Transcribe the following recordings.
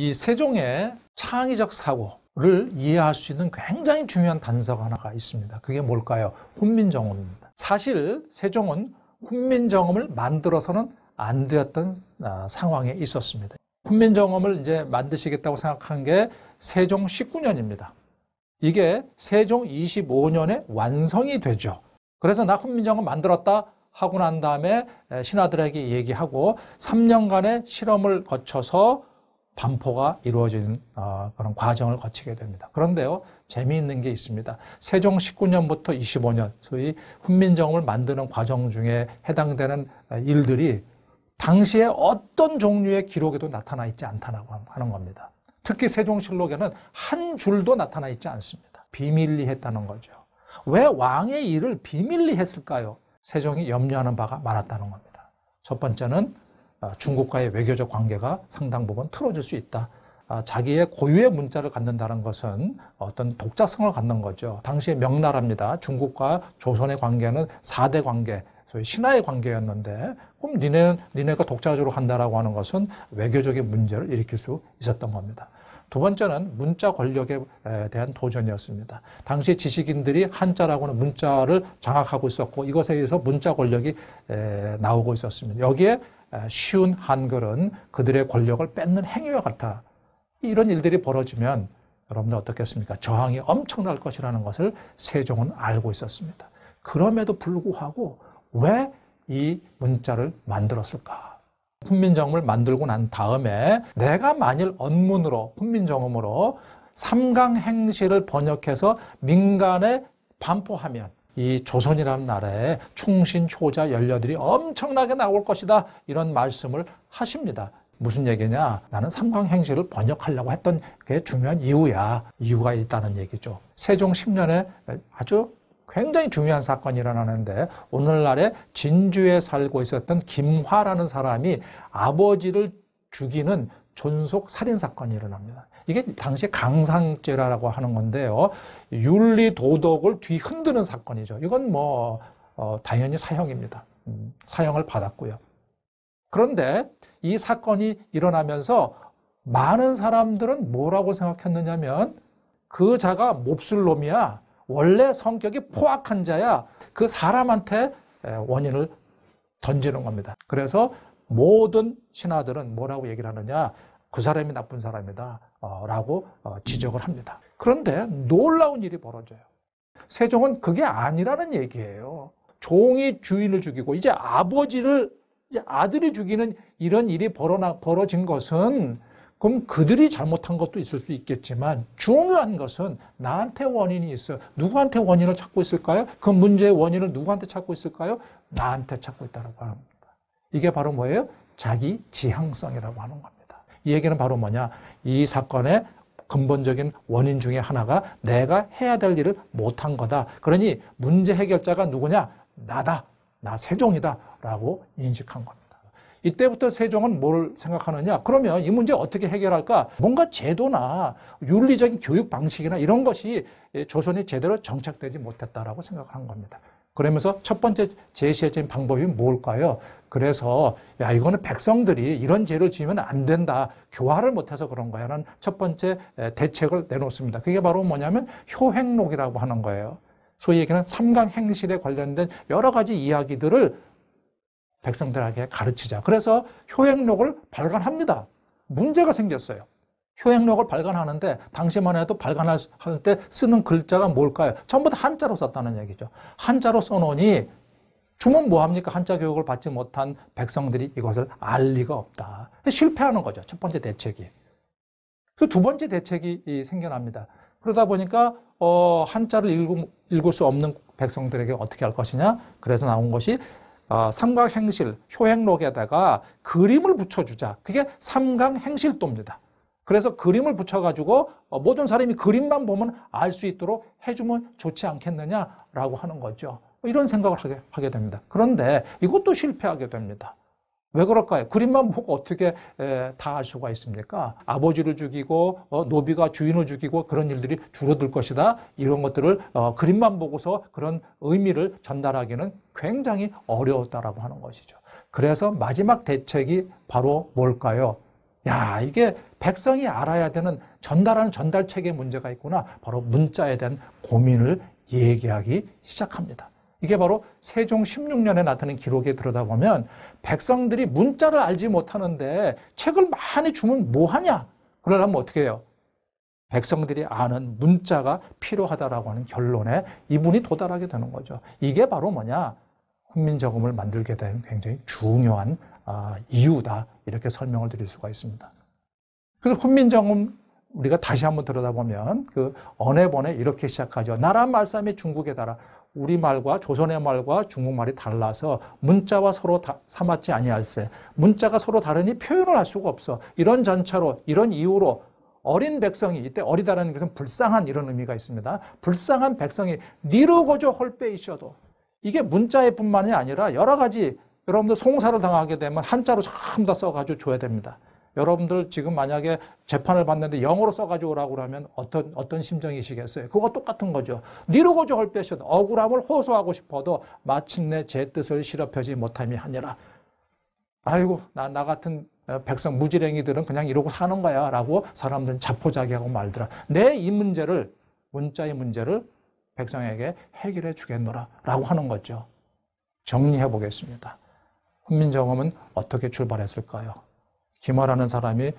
이 세종의 창의적 사고를 이해할 수 있는 굉장히 중요한 단서가 하나가 있습니다. 그게 뭘까요? 훈민정음입니다. 사실 세종은 훈민정음을 만들어서는 안 되었던 아, 상황에 있었습니다. 훈민정음을 이제 만드시겠다고 생각한 게 세종 19년입니다. 이게 세종 25년에 완성이 되죠. 그래서 나 훈민정음 만들었다 하고 난 다음에 신하들에게 얘기하고 3년간의 실험을 거쳐서 반포가 이루어진 아, 그런 과정을 거치게 됩니다. 그런데요, 재미있는 게 있습니다. 세종 19년부터 25년, 소위 훈민정음을 만드는 과정 중에 해당되는 아, 일들이 당시에 어떤 종류의 기록에도 나타나 있지 않다라고 하는 겁니다. 특히 세종실록에는 한 줄도 나타나 있지 않습니다. 비밀리 했다는 거죠. 왜 왕의 일을 비밀리 했을까요? 세종이 염려하는 바가 많았다는 겁니다. 첫 번째는 아, 중국과의 외교적 관계가 상당 부분 틀어질 수 있다. 아, 자기의 고유의 문자를 갖는다는 것은 어떤 독자성을 갖는 거죠. 당시의 명나라입니다. 중국과 조선의 관계는 4대 관계, 소위 신하의 관계였는데 그럼 니네, 니네가 독자적으로 한다라고 하는 것은 외교적인 문제를 일으킬 수 있었던 겁니다. 두 번째는 문자 권력에 대한 도전이었습니다. 당시 지식인들이 한자라고는 문자를 장악하고 있었고 이것에 의해서 문자 권력이 나오고 있었습니다. 여기에 쉬운 한글은 그들의 권력을 뺏는 행위와 같아. 이런 일들이 벌어지면 여러분들 어떻겠습니까? 저항이 엄청날 것이라는 것을 세종은 알고 있었습니다. 그럼에도 불구하고 왜 이 문자를 만들었을까? 훈민정음을 만들고 난 다음에 내가 만일 언문으로 훈민정음으로 삼강행실을 번역해서 민간에 반포하면 이 조선이라는 나라에 충신 초자 열녀들이 엄청나게 나올 것이다 이런 말씀을 하십니다. 무슨 얘기냐? 나는 삼강행시를 번역하려고 했던 게 중요한 이유야. 이유가 있다는 얘기죠. 세종 10년에 아주 굉장히 중요한 사건이 일어나는데 오늘날에 진주에 살고 있었던 김화라는 사람이 아버지를 죽이는 존속 살인 사건이 일어납니다. 이게 당시 강상죄라고 하는 건데요. 윤리 도덕을 뒤흔드는 사건이죠. 이건 뭐 어, 당연히 사형입니다. 음, 사형을 받았고요. 그런데 이 사건이 일어나면서 많은 사람들은 뭐라고 생각했느냐면 그 자가 몹쓸 놈이야. 원래 성격이 포악한 자야. 그 사람한테 원인을 던지는 겁니다. 그래서 모든 신하들은 뭐라고 얘기를 하느냐. 그 사람이 나쁜 사람이다 어, 라고 어, 지적을 합니다. 그런데 놀라운 일이 벌어져요. 세종은 그게 아니라는 얘기예요. 종이 주인을 죽이고 이제 아버지를 이제 아들이 죽이는 이런 일이 벌어나, 벌어진 것은 그럼 그들이 잘못한 것도 있을 수 있겠지만 중요한 것은 나한테 원인이 있어요. 누구한테 원인을 찾고 있을까요? 그 문제의 원인을 누구한테 찾고 있을까요? 나한테 찾고 있다고 합니다. 이게 바로 뭐예요? 자기 지향성이라고 하는 겁니다. 이 얘기는 바로 뭐냐? 이 사건의 근본적인 원인 중에 하나가 내가 해야 될 일을 못한 거다. 그러니 문제 해결자가 누구냐? 나다. 나 세종이다. 라고 인식한 겁니다. 이때부터 세종은 뭘 생각하느냐? 그러면 이 문제 어떻게 해결할까? 뭔가 제도나 윤리적인 교육 방식이나 이런 것이 조선이 제대로 정착되지 못했다라고 생각한 겁니다. 그러면서 첫 번째 제시해진 방법이 뭘까요? 그래서 야 이거는 백성들이 이런 죄를 지으면 안 된다. 교화를 못해서 그런 거야라는 첫 번째 대책을 내놓습니다. 그게 바로 뭐냐면 효행록이라고 하는 거예요. 소위 얘기는 삼강 행실에 관련된 여러 가지 이야기들을 백성들에게 가르치자. 그래서 효행록을 발간합니다. 문제가 생겼어요. 효행력을 발간하는데 당시만 해도 발간할 때 쓰는 글자가 뭘까요? 전부 다 한자로 썼다는 얘기죠. 한자로 써놓으니 주문 뭐합니까? 한자 교육을 받지 못한 백성들이 이것을 알 리가 없다. 실패하는 거죠. 첫 번째 대책이. 그두 번째 대책이 생겨납니다. 그러다 보니까 어, 한자를 읽고, 읽을 수 없는 백성들에게 어떻게 할 것이냐? 그래서 나온 것이 어, 삼각행실, 효행록에다가 그림을 붙여주자. 그게 삼각행실도입니다. 그래서 그림을 붙여가지고 어, 모든 사람이 그림만 보면 알 수 있도록 해주면 좋지 않겠느냐라고 하는 거죠. 뭐 이런 생각을 하게, 하게 됩니다. 그런데 이것도 실패하게 됩니다. 왜 그럴까요? 그림만 보고 어떻게 다 알 수가 있습니까? 아버지를 죽이고 어, 노비가 주인을 죽이고 그런 일들이 줄어들 것이다. 이런 것들을 어, 그림만 보고서 그런 의미를 전달하기는 굉장히 어려웠다라고 하는 것이죠. 그래서 마지막 대책이 바로 뭘까요? 야, 이게 백성이 알아야 되는 전달하는 전달책의 문제가 있구나. 바로 문자에 대한 고민을 얘기하기 시작합니다. 이게 바로 세종 16년에 나타난 기록에 들여다보면 백성들이 문자를 알지 못하는데 책을 많이 주면 뭐하냐? 그러려면 어떻게 해요? 백성들이 아는 문자가 필요하다라고 하는 결론에 이분이 도달하게 되는 거죠. 이게 바로 뭐냐? 훈민정음을 만들게 된 굉장히 중요한 아, 이유다 이렇게 설명을 드릴 수가 있습니다. 그래서 훈민정음 우리가 다시 한번 들여다보면 그 언해번에 이렇게 시작하죠. 나라 말싸이 중국에 따라 우리말과 조선의 말과 중국말이 달라서 문자와 서로 다, 삼았지 아니할세. 문자가 서로 다르니 표현을 할 수가 없어. 이런 전차로 이런 이유로 어린 백성이 이때 어리다라는 것은 불쌍한 이런 의미가 있습니다. 불쌍한 백성이 니르고조 헐빼이셔도 이게 문자의 뿐만이 아니라 여러 가지 여러분들 송사를 당하게 되면 한자로 전부 다 써가지고 줘야 됩니다. 여러분들 지금 만약에 재판을 받는데 영어로 써가지고 오라고 하면 어떤 어떤 심정이시겠어요? 그거 똑같은 거죠. 니르고조헐빼시 억울함을 호소하고 싶어도 마침내 제 뜻을 실업하지 못함이 하니라. 아이고 나, 나 같은 백성 무지랭이들은 그냥 이러고 사는 거야 라고 사람들은 자포자기하고 말더라. 내 이 문제를 문자의 문제를 백성에게 해결해 주겠노라 라고 하는 거죠. 정리해 보겠습니다. 훈민정음은 어떻게 출발했을까요? 김화라는 사람이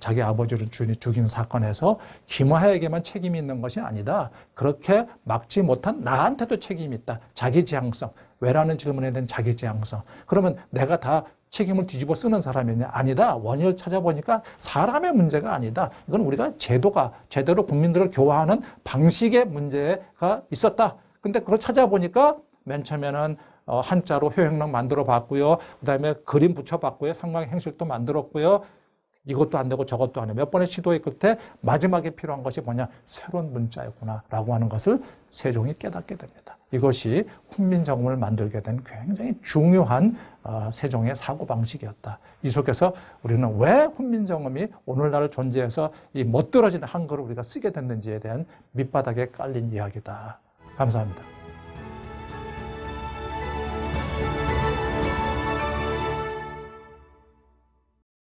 자기 아버지를 죽인 사건에서 김화에게만 책임이 있는 것이 아니다. 그렇게 막지 못한 나한테도 책임이 있다. 자기지향성. 왜라는 질문에 대한 자기지향성. 그러면 내가 다 책임을 뒤집어 쓰는 사람이냐? 아니다. 원인을 찾아보니까 사람의 문제가 아니다. 이건 우리가 제도가 제대로 국민들을 교화하는 방식의 문제가 있었다. 근데 그걸 찾아보니까 맨 처음에는 어, 한자로 효행락 만들어 봤고요. 그다음에 그림 붙여 봤고요. 상의 행실도 만들었고요. 이것도 안 되고 저것도 안 되고 몇 번의 시도의 끝에 마지막에 필요한 것이 뭐냐? 새로운 문자였구나라고 하는 것을 세종이 깨닫게 됩니다. 이것이 훈민정음을 만들게 된 굉장히 중요한 어, 세종의 사고 방식이었다. 이 속에서 우리는 왜 훈민정음이 오늘날 존재해서 이 멋들어진 한글을 우리가 쓰게 됐는지에 대한 밑바닥에 깔린 이야기다. 감사합니다.